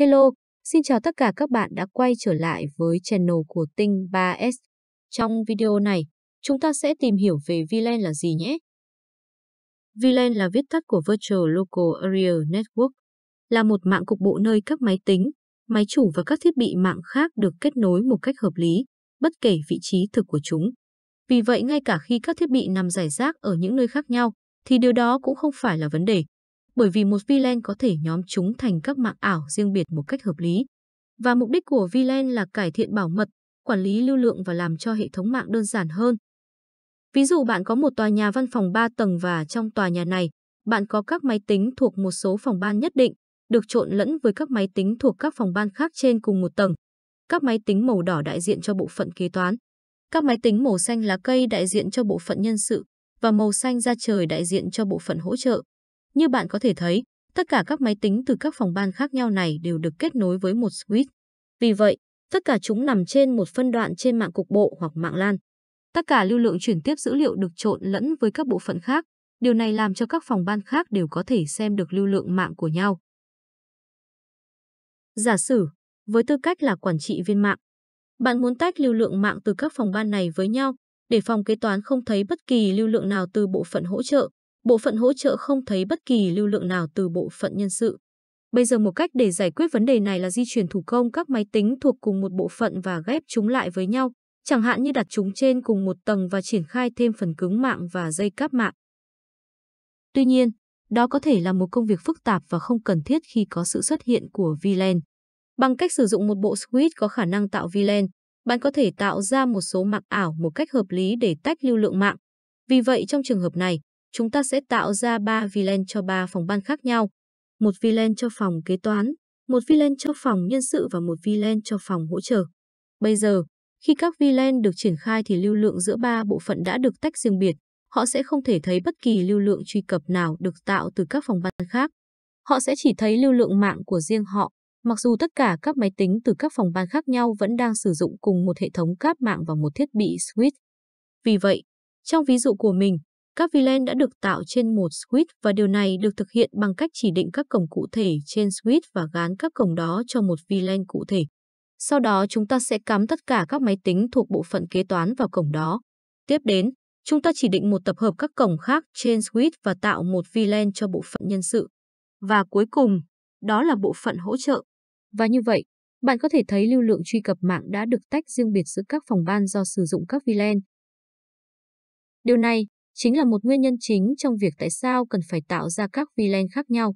Hello, xin chào tất cả các bạn đã quay trở lại với channel của Tinh 3S. Trong video này, chúng ta sẽ tìm hiểu về VLAN là gì nhé. VLAN là viết tắt của Virtual Local Area Network, là một mạng cục bộ nơi các máy tính, máy chủ và các thiết bị mạng khác được kết nối một cách hợp lý, bất kể vị trí thực của chúng. Vì vậy, ngay cả khi các thiết bị nằm rải rác ở những nơi khác nhau, thì điều đó cũng không phải là vấn đề bởi vì một VLAN có thể nhóm chúng thành các mạng ảo riêng biệt một cách hợp lý. Và mục đích của VLAN là cải thiện bảo mật, quản lý lưu lượng và làm cho hệ thống mạng đơn giản hơn. Ví dụ bạn có một tòa nhà văn phòng 3 tầng và trong tòa nhà này, bạn có các máy tính thuộc một số phòng ban nhất định, được trộn lẫn với các máy tính thuộc các phòng ban khác trên cùng một tầng. Các máy tính màu đỏ đại diện cho bộ phận kế toán. Các máy tính màu xanh lá cây đại diện cho bộ phận nhân sự và màu xanh da trời đại diện cho bộ phận hỗ trợ. Như bạn có thể thấy, tất cả các máy tính từ các phòng ban khác nhau này đều được kết nối với một switch. Vì vậy, tất cả chúng nằm trên một phân đoạn trên mạng cục bộ hoặc mạng LAN. Tất cả lưu lượng chuyển tiếp dữ liệu được trộn lẫn với các bộ phận khác, điều này làm cho các phòng ban khác đều có thể xem được lưu lượng mạng của nhau. Giả sử, với tư cách là quản trị viên mạng, bạn muốn tách lưu lượng mạng từ các phòng ban này với nhau để phòng kế toán không thấy bất kỳ lưu lượng nào từ bộ phận hỗ trợ bộ phận hỗ trợ không thấy bất kỳ lưu lượng nào từ bộ phận nhân sự. Bây giờ một cách để giải quyết vấn đề này là di chuyển thủ công các máy tính thuộc cùng một bộ phận và ghép chúng lại với nhau, chẳng hạn như đặt chúng trên cùng một tầng và triển khai thêm phần cứng mạng và dây cáp mạng. Tuy nhiên, đó có thể là một công việc phức tạp và không cần thiết khi có sự xuất hiện của VLAN. E Bằng cách sử dụng một bộ switch có khả năng tạo VLAN, e bạn có thể tạo ra một số mạng ảo một cách hợp lý để tách lưu lượng mạng. Vì vậy trong trường hợp này, chúng ta sẽ tạo ra 3 VLAN cho 3 phòng ban khác nhau. Một VLAN cho phòng kế toán, một VLAN cho phòng nhân sự và một VLAN cho phòng hỗ trợ. Bây giờ, khi các VLAN được triển khai thì lưu lượng giữa ba bộ phận đã được tách riêng biệt. Họ sẽ không thể thấy bất kỳ lưu lượng truy cập nào được tạo từ các phòng ban khác. Họ sẽ chỉ thấy lưu lượng mạng của riêng họ, mặc dù tất cả các máy tính từ các phòng ban khác nhau vẫn đang sử dụng cùng một hệ thống cáp mạng và một thiết bị switch. Vì vậy, trong ví dụ của mình, các VLAN đã được tạo trên một switch và điều này được thực hiện bằng cách chỉ định các cổng cụ thể trên switch và gán các cổng đó cho một VLAN cụ thể. Sau đó chúng ta sẽ cắm tất cả các máy tính thuộc bộ phận kế toán vào cổng đó. Tiếp đến, chúng ta chỉ định một tập hợp các cổng khác trên switch và tạo một VLAN cho bộ phận nhân sự. Và cuối cùng, đó là bộ phận hỗ trợ. Và như vậy, bạn có thể thấy lưu lượng truy cập mạng đã được tách riêng biệt giữa các phòng ban do sử dụng các VLAN. Điều này chính là một nguyên nhân chính trong việc tại sao cần phải tạo ra các VLAN khác nhau.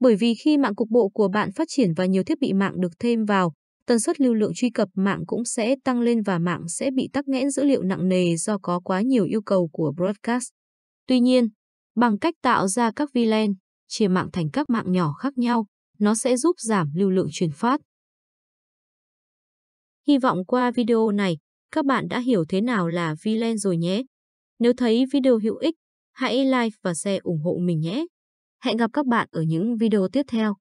Bởi vì khi mạng cục bộ của bạn phát triển và nhiều thiết bị mạng được thêm vào, tần suất lưu lượng truy cập mạng cũng sẽ tăng lên và mạng sẽ bị tắc nghẽn dữ liệu nặng nề do có quá nhiều yêu cầu của broadcast. Tuy nhiên, bằng cách tạo ra các VLAN, chia mạng thành các mạng nhỏ khác nhau, nó sẽ giúp giảm lưu lượng truyền phát. Hy vọng qua video này, các bạn đã hiểu thế nào là VLAN rồi nhé. Nếu thấy video hữu ích, hãy like và share ủng hộ mình nhé. Hẹn gặp các bạn ở những video tiếp theo.